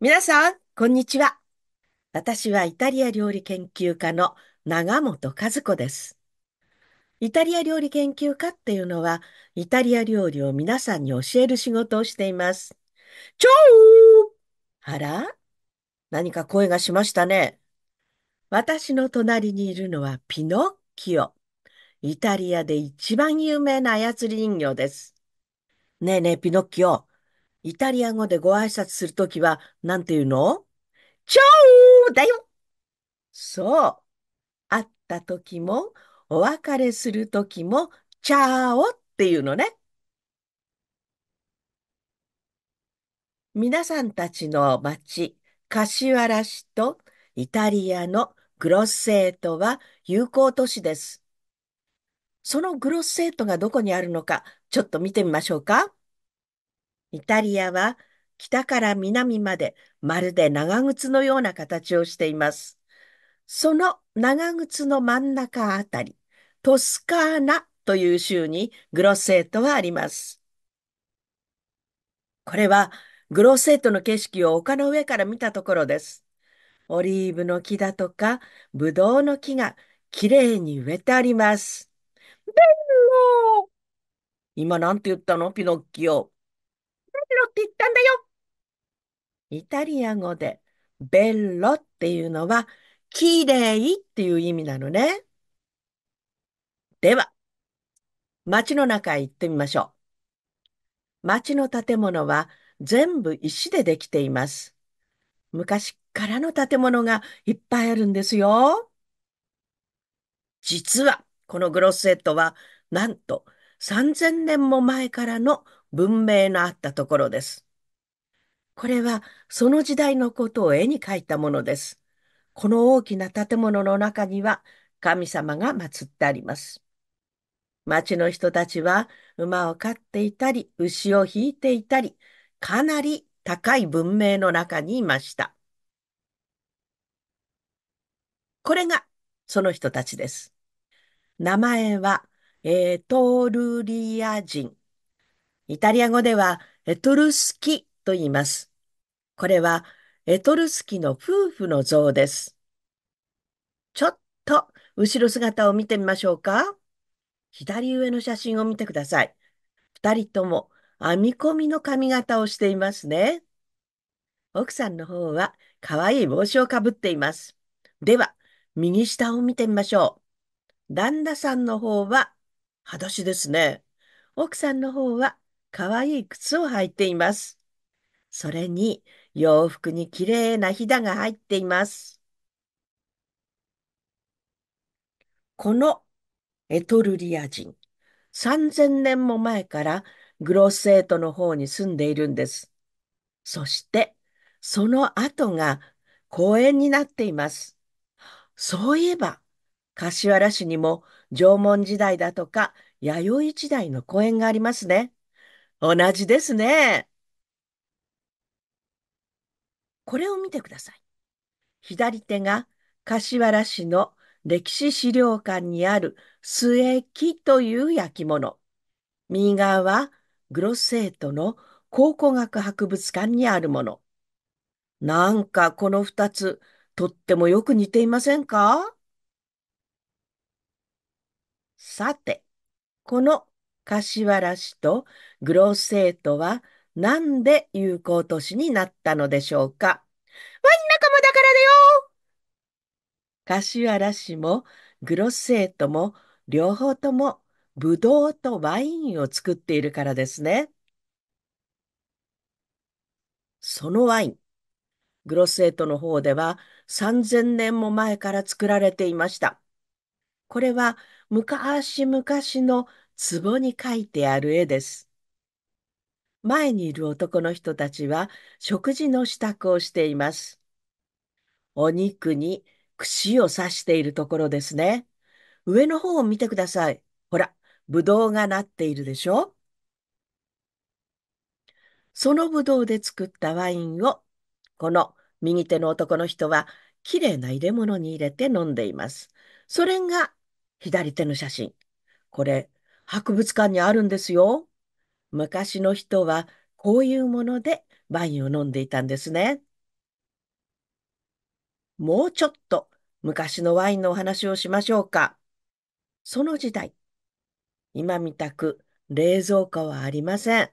皆さん、こんにちは。私はイタリア料理研究家の長本和子です。イタリア料理研究家っていうのは、イタリア料理を皆さんに教える仕事をしています。ちょーあら何か声がしましたね。私の隣にいるのはピノッキオ。イタリアで一番有名な操り人形です。ねえねえ、ピノッキオ。イタリア語でご挨拶するときは、なんて言うのチャオだよそう。会ったときも、お別れするときも、チャオっていうのね。皆さんたちの町、柏原市とイタリアのグロッセートは友好都市です。そのグロッセートがどこにあるのか、ちょっと見てみましょうか。イタリアは北から南までまるで長靴のような形をしています。その長靴の真ん中あたり、トスカーナという州にグロセートはあります。これはグロセートの景色を丘の上から見たところです。オリーブの木だとか、ブドウの木がきれいに植えてあります。ベロー今なんて言ったのピノッキオ。って言ったんだよ。イタリア語で、ベッロっていうのは、綺麗っていう意味なのね。では、街の中へ行ってみましょう。街の建物は全部石でできています。昔からの建物がいっぱいあるんですよ。実は、このグロスセットは、なんと3000年も前からの文明のあったところです。これはその時代のことを絵に描いたものです。この大きな建物の中には神様が祀ってあります。町の人たちは馬を飼っていたり、牛を引いていたり、かなり高い文明の中にいました。これがその人たちです。名前はエトールリア人イタリア語ではエトルスキと言います。これはエトルスキの夫婦の像です。ちょっと後ろ姿を見てみましょうか。左上の写真を見てください。二人とも編み込みの髪型をしていますね。奥さんの方は可愛い帽子をかぶっています。では、右下を見てみましょう。旦那さんの方は裸足ですね。奥さんの方はかわいい靴を履いています。それに洋服にきれいなひだが入っています。このエトルリア人、3000年も前からグロスエートの方に住んでいるんです。そして、その後が公園になっています。そういえば、柏原市にも縄文時代だとか弥生時代の公園がありますね。同じですね。これを見てください。左手が柏原市の歴史資料館にある末木という焼き物。右側はグロセートの考古学博物館にあるもの。なんかこの二つ、とってもよく似ていませんかさて、この柏原氏とグロセートはなんで友好都市になったのでしょうかワン仲間だからだよ柏原氏もグロセートも両方ともブドウとワインを作っているからですね。そのワイン、グロセートの方では3000年も前から作られていました。これは昔々の壺に書いてある絵です。前にいる男の人たちは食事の支度をしています。お肉に串を刺しているところですね。上の方を見てください。ほら、ぶどうがなっているでしょそのぶどうで作ったワインを、この右手の男の人は、きれいな入れ物に入れて飲んでいます。それが左手の写真。これ、博物館にあるんですよ。昔の人はこういうものでワインを飲んでいたんですね。もうちょっと昔のワインのお話をしましょうか。その時代、今みたく冷蔵庫はありません。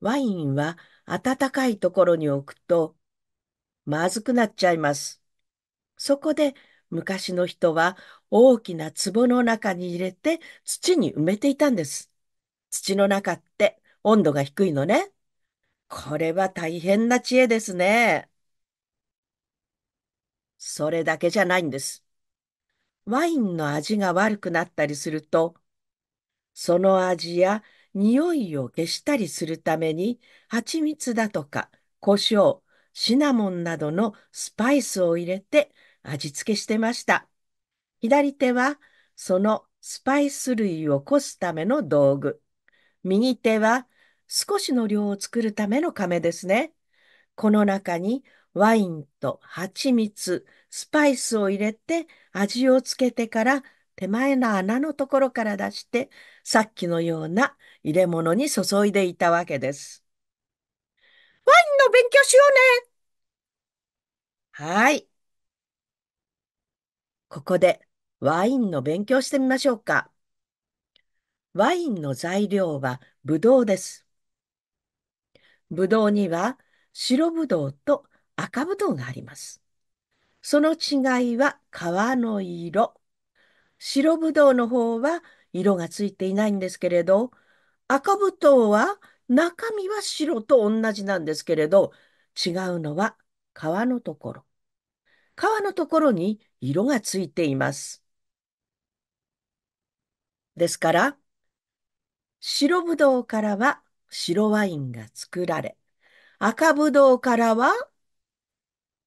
ワインは暖かいところに置くとまずくなっちゃいます。そこで昔の人は大きな壺の中に入れて土に埋めていたんです。土の中って温度が低いのね。これは大変な知恵ですね。それだけじゃないんです。ワインの味が悪くなったりすると、その味や匂いを消したりするために、蜂蜜だとか、胡椒、シナモンなどのスパイスを入れて味付けしてました。左手はそのスパイス類をこすための道具。右手は少しの量を作るための亀ですね。この中にワインと蜂蜜、スパイスを入れて味をつけてから手前の穴のところから出してさっきのような入れ物に注いでいたわけです。ワインの勉強しようねはい。ここでワインの勉強してみましょうか。ワインの材料はブドウです。ブドウには白ブドウと赤ブドウがあります。その違いは皮の色。白ブドウの方は色がついていないんですけれど、赤ブドウは中身は白と同じなんですけれど、違うのは皮のところ。皮のところに色がついています。ですから、白ぶどうからは白ワインが作られ、赤ぶどうからは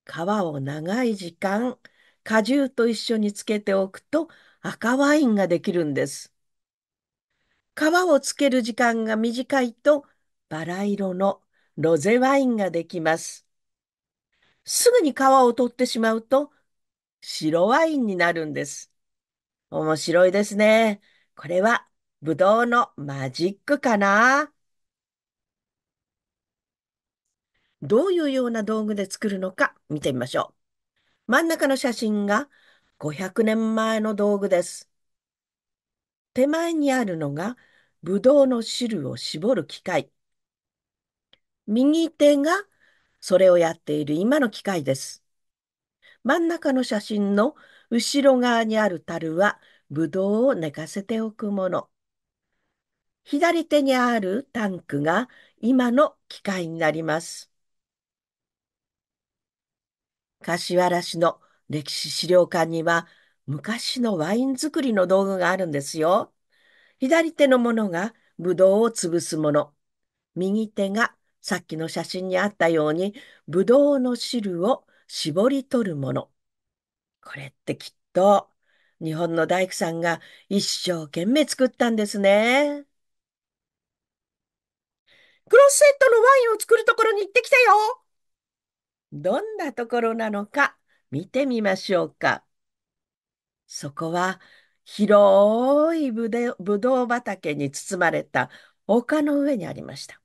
皮を長い時間果汁と一緒につけておくと赤ワインができるんです。皮をつける時間が短いとバラ色のロゼワインができます。すぐに皮を取ってしまうと白ワインになるんです。面白いですね。これはぶどうのマジックかなどういうような道具で作るのか見てみましょう。真ん中の写真が500年前の道具です。手前にあるのがぶどうの汁を絞る機械。右手がそれをやっている今の機械です。真ん中の写真の後ろ側にある樽はぶどうを寝かせておくもの。左手にあるタンクが今の機械になります。柏原市の歴史資料館には昔のワイン作りの道具があるんですよ。左手のものがぶどうを潰すもの。右手がさっきの写真にあったようにぶどうの汁を絞り取るもの。これってきっと日本の大工さんが一生懸命作ったんですね。クロスセットのワインを作るところに行ってきたよ。どんなところなのか見てみましょうか。そこは広いぶどう畑に包まれた丘の上にありました。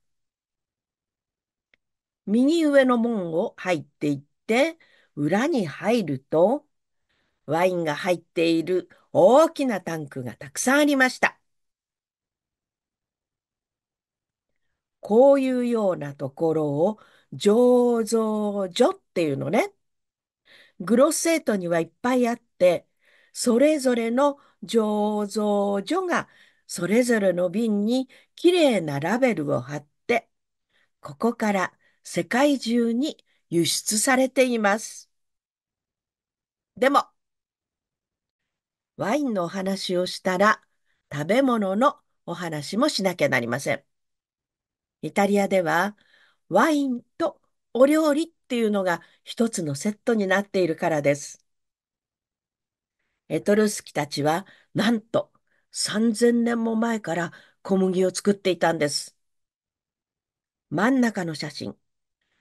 右上の門を入っていって、裏に入ると、ワインが入っている大きなタンクがたくさんありました。こういうようなところを醸造所っていうのね。グロッセートにはいっぱいあって、それぞれの醸造所がそれぞれの瓶にきれいなラベルを貼って、ここから世界中に輸出されています。でも、ワインのお話をしたら、食べ物のお話もしなきゃなりません。イタリアでは、ワインとお料理っていうのが一つのセットになっているからです。エトルスキたちは、なんと3000年も前から小麦を作っていたんです。真ん中の写真。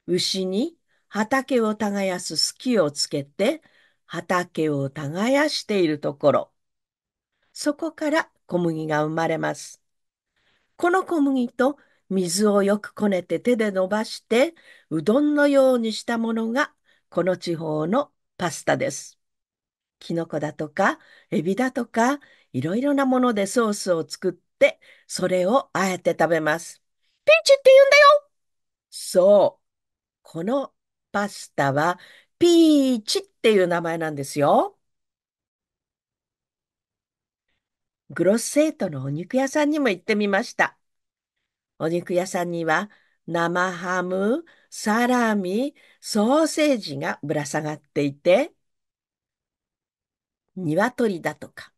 牛に畑を耕すスキをつけて、畑を耕しているところ。そこから小麦が生まれます。この小麦と水をよくこねて手で伸ばして、うどんのようにしたものが、この地方のパスタです。キノコだとか、エビだとか、いろいろなものでソースを作って、それをあえて食べます。ピンチって言うんだよそう。このパスタはピーチっていう名前なんですよ。グロスセートのお肉屋さんにも行ってみました。お肉屋さんには生ハム、サラミ、ソーセージがぶら下がっていて、鶏だとか、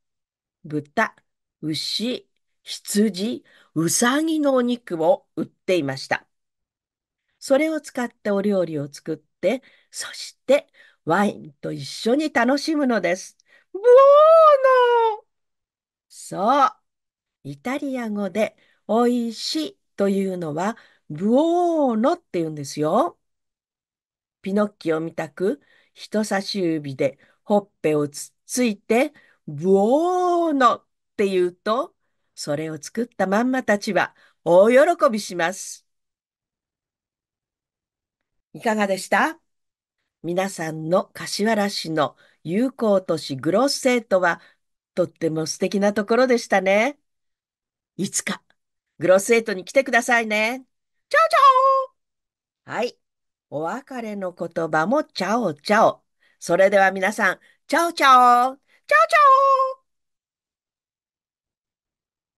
豚、牛、羊、うさぎのお肉を売っていました。それを使ってお料理を作って、、そしてワインと一緒に楽しむのです。ブーノそう。イタリア語で美味しいというのはブオーノって言うんですよ。ピノッキオみたく人差し指でほっぺをつっついてブオーノって言うと、それを作ったまんまたちは大喜びします。いかがでした皆さんの柏原市の友好都市グロッセートはとっても素敵なところでしたね。いつかグロッセートに来てくださいね。チャオチャオはい。お別れの言葉もチャオチャオ。それでは皆さん、チャオチャオチャオチャオ